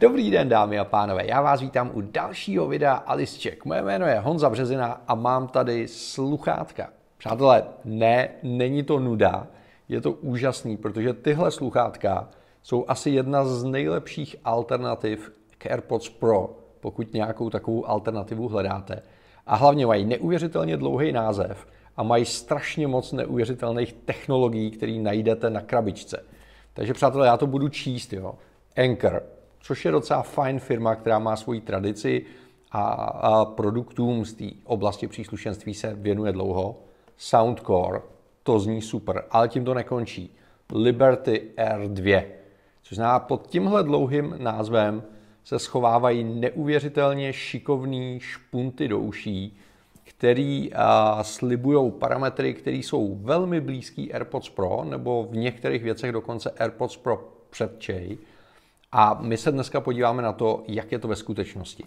Dobrý den, dámy a pánové, já vás vítám u dalšího videa Alice Check. Moje jméno je Honza Březina a mám tady sluchátka. Přátelé, ne, není to nuda, je to úžasný, protože tyhle sluchátka jsou asi jedna z nejlepších alternativ k AirPods Pro, pokud nějakou takovou alternativu hledáte. A hlavně mají neuvěřitelně dlouhý název a mají strašně moc neuvěřitelných technologií, které najdete na krabičce. Takže přátelé, já to budu číst, jo. Anchor, což je docela fajn firma, která má svoji tradici a produktům z té oblasti příslušenství se věnuje dlouho. Soundcore, to zní super, ale tím to nekončí. Liberty r 2, což znamená pod tímhle dlouhým názvem se schovávají neuvěřitelně šikovní špunty do uší, který slibují parametry, které jsou velmi blízký AirPods Pro, nebo v některých věcech dokonce AirPods Pro předčej. A my se dneska podíváme na to, jak je to ve skutečnosti.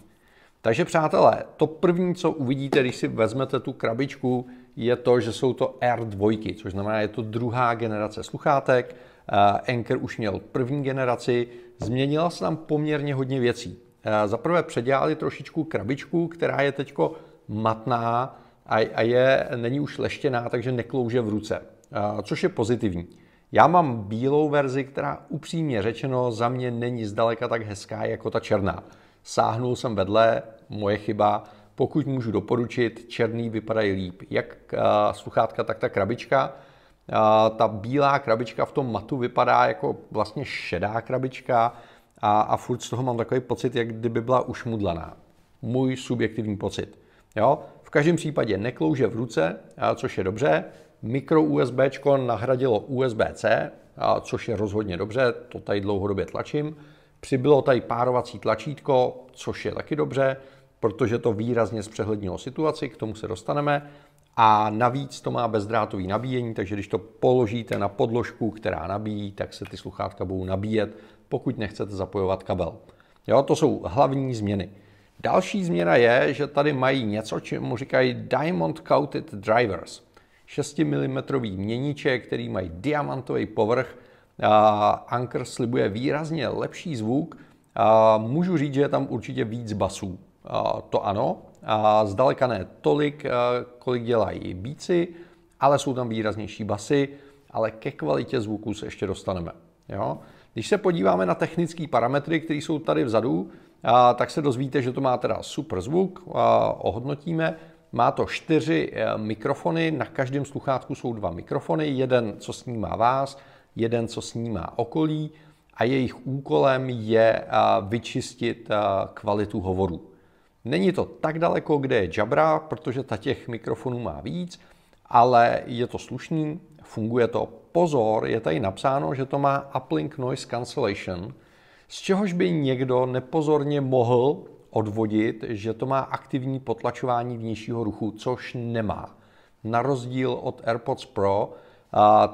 Takže přátelé, to první, co uvidíte, když si vezmete tu krabičku, je to, že jsou to R2, což znamená, je to druhá generace sluchátek. Eh, Anker už měl první generaci, změnila se tam poměrně hodně věcí. Eh, za prvé předělali trošičku krabičku, která je teď matná a je, není už leštěná, takže neklouže v ruce, eh, což je pozitivní. Já mám bílou verzi, která upřímně řečeno za mě není zdaleka tak hezká jako ta černá. Sáhnul jsem vedle, moje chyba. Pokud můžu doporučit, černý vypadají líp. Jak eh, sluchátka, tak ta krabička. Eh, ta bílá krabička v tom matu vypadá jako vlastně šedá krabička a, a furt z toho mám takový pocit, jak kdyby byla ušmudlaná. Můj subjektivní pocit. Jo? V každém případě neklouže v ruce, eh, což je dobře, Micro USB nahradilo USB-C, což je rozhodně dobře, to tady dlouhodobě tlačím. Přibylo tady párovací tlačítko, což je taky dobře, protože to výrazně zpřehlednilo situaci, k tomu se dostaneme. A navíc to má bezdrátový nabíjení, takže když to položíte na podložku, která nabíjí, tak se ty sluchátka budou nabíjet, pokud nechcete zapojovat kabel. Jo, to jsou hlavní změny. Další změna je, že tady mají něco, čemu říkají Diamond Coated Drivers. 6 mm měniče, který mají diamantový povrch. Anker slibuje výrazně lepší zvuk. Můžu říct, že je tam určitě víc basů. To ano, zdaleka ne tolik, kolik dělají bíci, ale jsou tam výraznější basy, ale ke kvalitě zvuku se ještě dostaneme. Jo? Když se podíváme na technické parametry, které jsou tady vzadu, tak se dozvíte, že to má teda super zvuk, ohodnotíme, má to čtyři eh, mikrofony, na každém sluchátku jsou dva mikrofony, jeden, co snímá vás, jeden, co snímá okolí a jejich úkolem je eh, vyčistit eh, kvalitu hovoru. Není to tak daleko, kde je Jabra, protože ta těch mikrofonů má víc, ale je to slušný, funguje to. Pozor, je tady napsáno, že to má uplink noise cancellation, z čehož by někdo nepozorně mohl odvodit, že to má aktivní potlačování vnějšího ruchu, což nemá. Na rozdíl od AirPods Pro,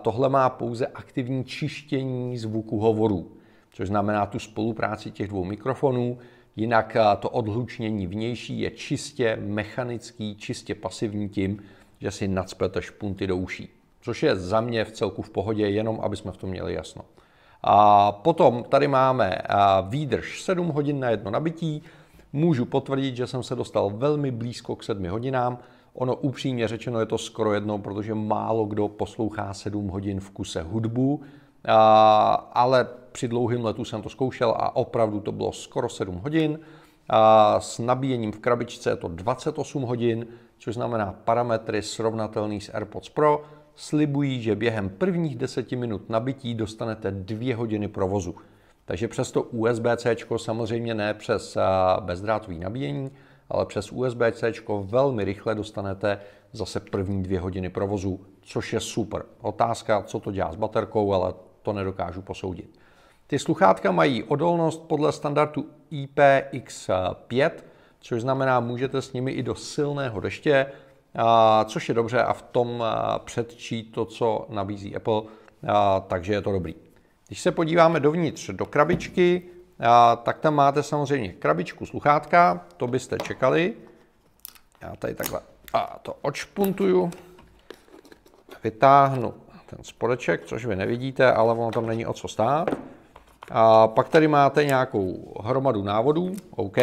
tohle má pouze aktivní čištění zvuku hovorů, což znamená tu spolupráci těch dvou mikrofonů, jinak to odhlučnění vnější je čistě mechanický, čistě pasivní tím, že si nadspete špunty do uší. Což je za mě v celku v pohodě, jenom aby jsme v tom měli jasno. A potom tady máme výdrž 7 hodin na jedno nabití, můžu potvrdit, že jsem se dostal velmi blízko k sedmi hodinám. Ono upřímně řečeno je to skoro jedno, protože málo kdo poslouchá sedm hodin v kuse hudbu, a, ale při dlouhém letu jsem to zkoušel a opravdu to bylo skoro sedm hodin. A s nabíjením v krabičce je to 28 hodin, což znamená parametry srovnatelný s AirPods Pro. Slibují, že během prvních 10 minut nabití dostanete 2 hodiny provozu. Takže přes to USB-C samozřejmě ne přes eh, bezdrátový nabíjení, ale přes USB-C velmi rychle dostanete zase první dvě hodiny provozu, což je super. Otázka, co to dělá s baterkou, ale to nedokážu posoudit. Ty sluchátka mají odolnost podle standardu IPX5, což znamená, můžete s nimi i do silného deště, eh, což je dobře a v tom eh, předčí to, co nabízí Apple, takže je to dobrý. Když se podíváme dovnitř do krabičky, tak tam máte samozřejmě krabičku sluchátka, to byste čekali. Já tady takhle a to odšpuntuju, vytáhnu ten spodeček, což vy nevidíte, ale ono tam není o co stát. A pak tady máte nějakou hromadu návodů, OK.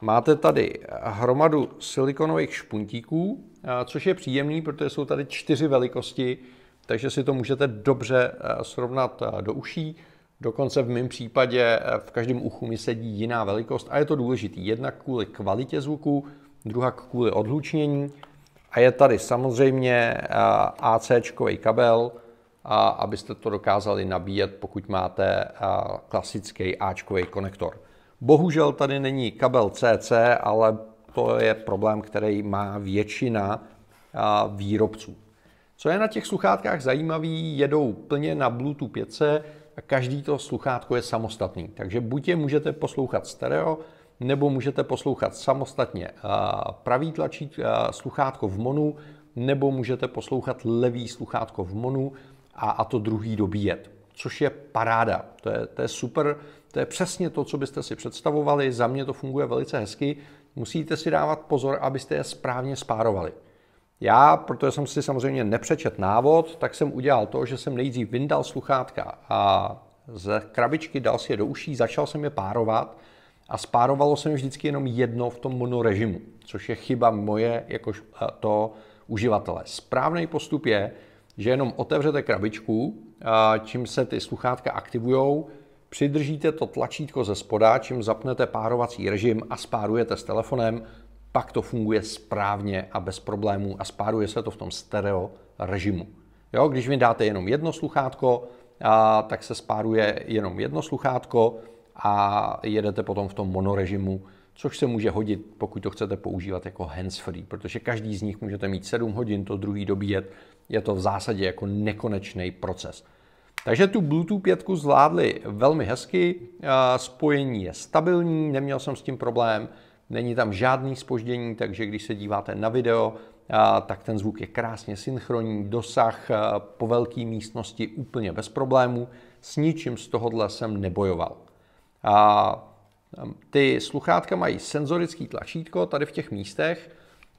Máte tady hromadu silikonových špuntíků, což je příjemný, protože jsou tady čtyři velikosti takže si to můžete dobře eh, srovnat eh, do uší. Dokonce v mém případě eh, v každém uchu mi sedí jiná velikost a je to důležitý jednak kvůli kvalitě zvuku, druhá kvůli odhlučnění a je tady samozřejmě AC kabel, abyste to dokázali nabíjet, pokud máte klasický A konektor. Bohužel tady není kabel CC, ale to je problém, který má většina výrobců. Co je na těch sluchátkách zajímavý, jedou plně na Bluetooth 5 a každý to sluchátko je samostatný. Takže buď je můžete poslouchat stereo, nebo můžete poslouchat samostatně eh, pravý tlačít eh, sluchátko v monu, nebo můžete poslouchat levý sluchátko v monu a, a to druhý dobíjet, což je paráda. To je, to je super, to je přesně to, co byste si představovali, za mě to funguje velice hezky. Musíte si dávat pozor, abyste je správně spárovali. Já, protože jsem si samozřejmě nepřečet návod, tak jsem udělal to, že jsem nejdřív vyndal sluchátka a z krabičky dal si je do uší, začal jsem je párovat a spárovalo se mi vždycky jenom jedno v tom monorežimu, což je chyba moje jakož eh, to uživatele. Správný postup je, že jenom otevřete krabičku, eh, čím se ty sluchátka aktivujou, přidržíte to tlačítko ze spoda, čím zapnete párovací režim a spárujete s telefonem pak to funguje správně a bez problémů a spáruje se to v tom stereo režimu. Jo, když mi dáte jenom jedno sluchátko, a, tak se spáruje jenom jedno sluchátko a jedete potom v tom monorežimu, což se může hodit, pokud to chcete používat jako handsfree, protože každý z nich můžete mít 7 hodin, to druhý dobíjet. Je to v zásadě jako nekonečný proces. Takže tu Bluetooth 5 zvládli velmi hezky, spojení je stabilní, neměl jsem s tím problém, není tam žádný spoždění, takže když se díváte na video, tak ten zvuk je krásně synchronní, dosah po velké místnosti úplně bez problémů. S ničím z tohohle jsem nebojoval. A ty sluchátka mají senzorický tlačítko tady v těch místech,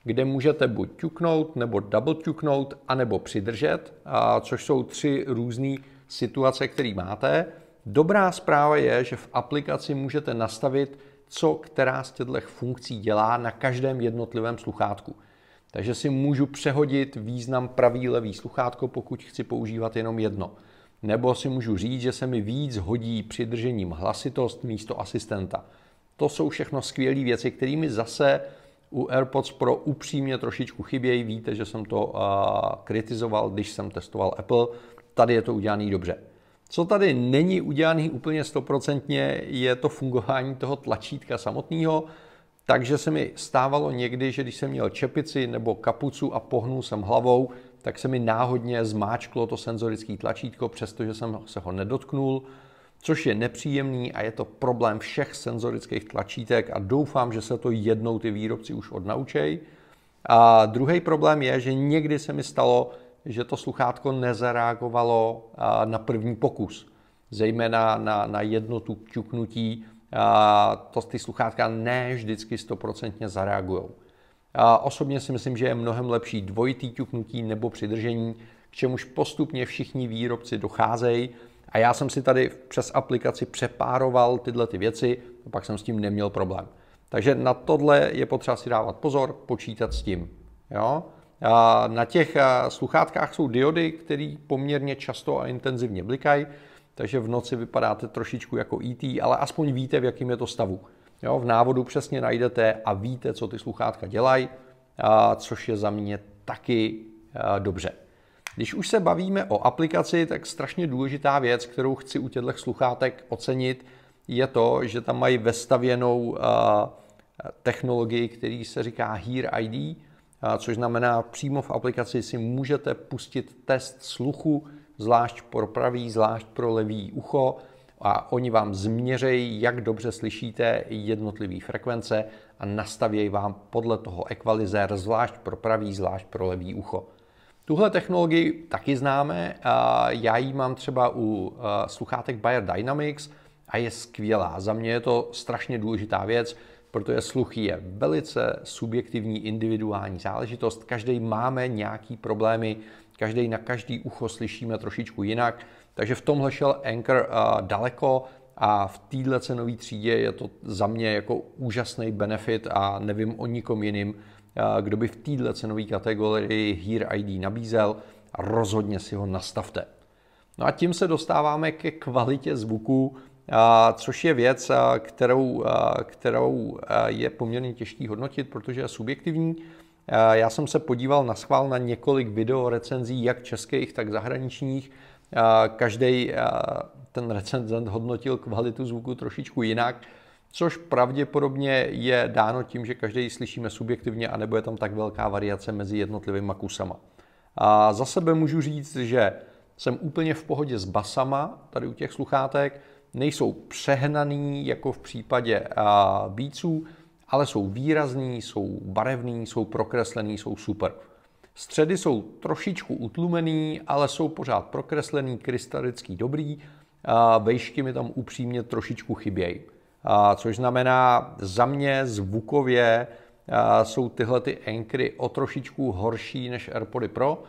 kde můžete buď ťuknout, nebo double ťuknout, anebo přidržet, což jsou tři různé situace, které máte. Dobrá zpráva je, že v aplikaci můžete nastavit co která z těchto funkcí dělá na každém jednotlivém sluchátku. Takže si můžu přehodit význam pravý levý sluchátko, pokud chci používat jenom jedno. Nebo si můžu říct, že se mi víc hodí přidržením hlasitost místo asistenta. To jsou všechno skvělé věci, kterými zase u AirPods Pro upřímně trošičku chybějí. Víte, že jsem to uh, kritizoval, když jsem testoval Apple. Tady je to udělané dobře. Co tady není udělaný úplně stoprocentně, je to fungování toho tlačítka samotného. Takže se mi stávalo někdy, že když jsem měl čepici nebo kapucu a pohnul jsem hlavou, tak se mi náhodně zmáčklo to senzorické tlačítko, přestože jsem se ho nedotknul, což je nepříjemný a je to problém všech senzorických tlačítek a doufám, že se to jednou ty výrobci už odnaučej. A druhý problém je, že někdy se mi stalo, že to sluchátko nezareagovalo na první pokus, zejména na, na jedno tu ťuknutí, to ty sluchátka ne vždycky stoprocentně zareagují. Osobně si myslím, že je mnohem lepší dvojitý ťuknutí nebo přidržení, k čemuž postupně všichni výrobci docházejí. A já jsem si tady přes aplikaci přepároval tyhle ty věci a pak jsem s tím neměl problém. Takže na tohle je potřeba si dávat pozor, počítat s tím. Jo? Na těch eh, sluchátkách jsou diody, které poměrně často a intenzivně blikají, takže v noci vypadáte trošičku jako IT, e ale aspoň víte, v jakém je to stavu. Jo, v návodu přesně najdete a víte, co ty sluchátka dělají, což je za mě taky eh, dobře. Když už se bavíme o aplikaci, tak strašně důležitá věc, kterou chci u těchto sluchátek ocenit, je to, že tam mají vestavěnou eh, technologii, který se říká Hear ID, což znamená, přímo v aplikaci si můžete pustit test sluchu, zvlášť pro pravý, zvlášť pro levý ucho a oni vám změřejí, jak dobře slyšíte jednotlivé frekvence a nastavějí vám podle toho ekvalizér, zvlášť pro pravý, zvlášť pro levý ucho. Tuhle technologii taky známe, já ji mám třeba u eh, sluchátek Bayer Dynamics a je skvělá. Za mě je to strašně důležitá věc, protože sluch je velice subjektivní, individuální záležitost. Každý máme nějaký problémy, každý na každý ucho slyšíme trošičku jinak, takže v tomhle šel Anchor uh, daleko a v téhle cenové třídě je to za mě jako úžasný benefit a nevím o nikom jiným, uh, kdo by v téhle cenové kategorii Hear ID nabízel, rozhodně si ho nastavte. No a tím se dostáváme ke kvalitě zvuku, což je věc, kterou, kterou je poměrně těžký hodnotit, protože je subjektivní. Já jsem se podíval na schvál na několik video recenzí, jak českých, tak zahraničních. Každý ten recenzent hodnotil kvalitu zvuku trošičku jinak, což pravděpodobně je dáno tím, že každý slyšíme subjektivně, anebo je tam tak velká variace mezi jednotlivými kusama. A za sebe můžu říct, že jsem úplně v pohodě s basama tady u těch sluchátek, nejsou přehnaný jako v případě bíců, ale jsou výrazný, jsou barevný, jsou prokreslený, jsou super. Středy jsou trošičku utlumený, ale jsou pořád prokreslený, krystalický dobrý, vejšky mi tam upřímně trošičku chybějí. Což znamená, za mě zvukově jsou tyhle ty enkry o trošičku horší než AirPody Pro,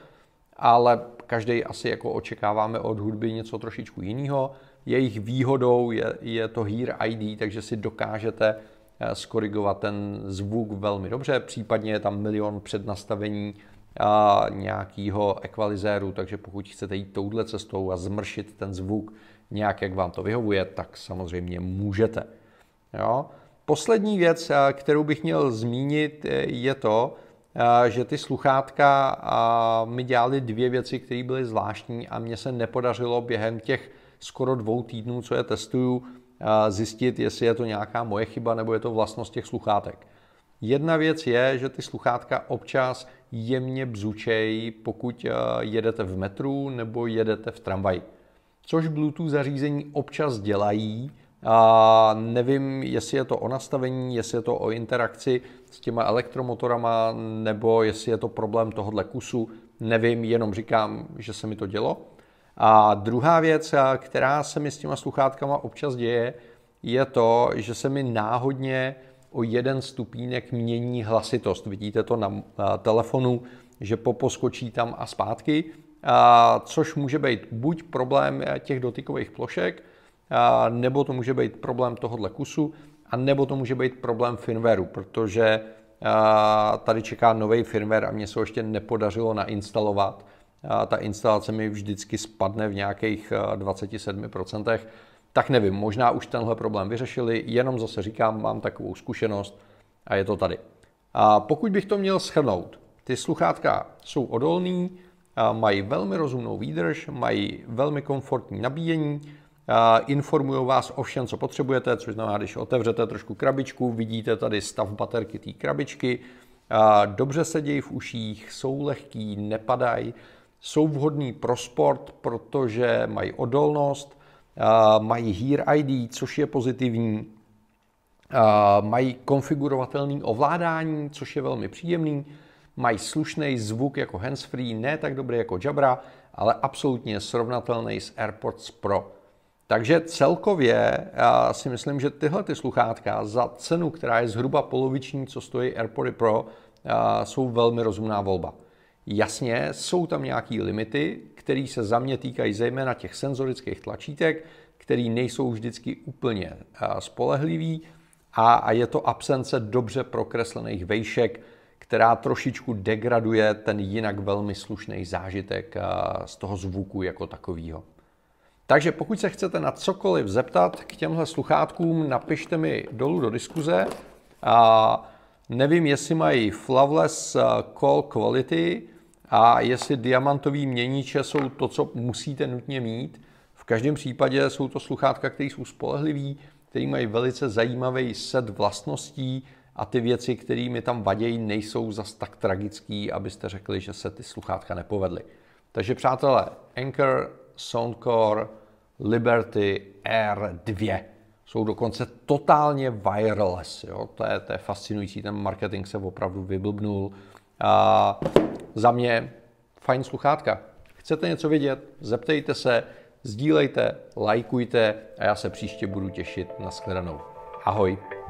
ale každý asi jako očekáváme od hudby něco trošičku jiného. Jejich výhodou je, je to Hear ID, takže si dokážete eh, skorigovat ten zvuk velmi dobře, případně je tam milion přednastavení a eh, nějakého ekvalizéru, takže pokud chcete jít touhle cestou a zmršit ten zvuk nějak, jak vám to vyhovuje, tak samozřejmě můžete. Jo? Poslední věc, eh, kterou bych měl zmínit, je to, že ty sluchátka mi dělali dvě věci, které byly zvláštní a mně se nepodařilo během těch skoro dvou týdnů, co je testuju, zjistit, jestli je to nějaká moje chyba nebo je to vlastnost těch sluchátek. Jedna věc je, že ty sluchátka občas jemně bzučejí, pokud eh, jedete v metru nebo jedete v tramvaji. Což Bluetooth zařízení občas dělají, a nevím, jestli je to o nastavení, jestli je to o interakci s těma elektromotorama, nebo jestli je to problém tohohle kusu. Nevím, jenom říkám, že se mi to dělo. A druhá věc, která se mi s těma sluchátkama občas děje, je to, že se mi náhodně o jeden stupínek mění hlasitost. Vidíte to na telefonu, že poposkočí tam a zpátky, což může být buď problém těch dotykových plošek, nebo to může být problém tohohle kusu, a nebo to může být problém firmwareu, protože tady čeká nový firmware a mě se ho ještě nepodařilo nainstalovat ta instalace mi vždycky spadne v nějakých 27%, eh, tak nevím, možná už tenhle problém vyřešili, jenom zase říkám, mám takovou zkušenost a je to tady. A pokud bych to měl shrnout, ty sluchátka jsou odolný, eh, mají velmi rozumnou výdrž, mají velmi komfortní nabíjení, eh, informují vás o všem, co potřebujete, což znamená, když otevřete trošku krabičku, vidíte tady stav baterky té krabičky, dobře se dějí v uších, jsou lehký, nepadají, jsou vhodný pro sport, protože mají odolnost, eh, mají Hear ID, což je pozitivní, eh, mají konfigurovatelný ovládání, což je velmi příjemný, mají slušný zvuk jako handsfree, ne tak dobrý jako Jabra, ale absolutně srovnatelný s AirPods Pro. Takže celkově eh, si myslím, že tyhle ty sluchátka za cenu, která je zhruba poloviční, co stojí AirPods Pro, jsou velmi rozumná volba. Jasně, jsou tam nějaké limity, které se za mě týkají zejména těch senzorických tlačítek, které nejsou vždycky úplně eh, spolehlivý a je to absence dobře prokreslených vejšek, která trošičku degraduje ten jinak velmi slušný zážitek eh, z toho zvuku jako takového. Takže pokud se chcete na cokoliv zeptat k těmhle sluchátkům, napište mi dolů do diskuze. A Nevím, jestli mají flawless eh, call quality a jestli diamantový měníče jsou to, co musíte nutně mít. V každém případě jsou to sluchátka, které jsou spolehlivý, které mají velice zajímavý set vlastností a ty věci, které mi tam vadějí, nejsou zas tak tragický, abyste řekli, že se ty sluchátka nepovedly. Takže přátelé, Anchor, Soundcore, Liberty Air 2 jsou dokonce totálně wireless. Jo? To, je, to je fascinující, ten marketing se opravdu vyblbnul. A za mě fajn sluchátka. Chcete něco vědět? Zeptejte se, sdílejte, lajkujte a já se příště budu těšit na shledanou. Ahoj!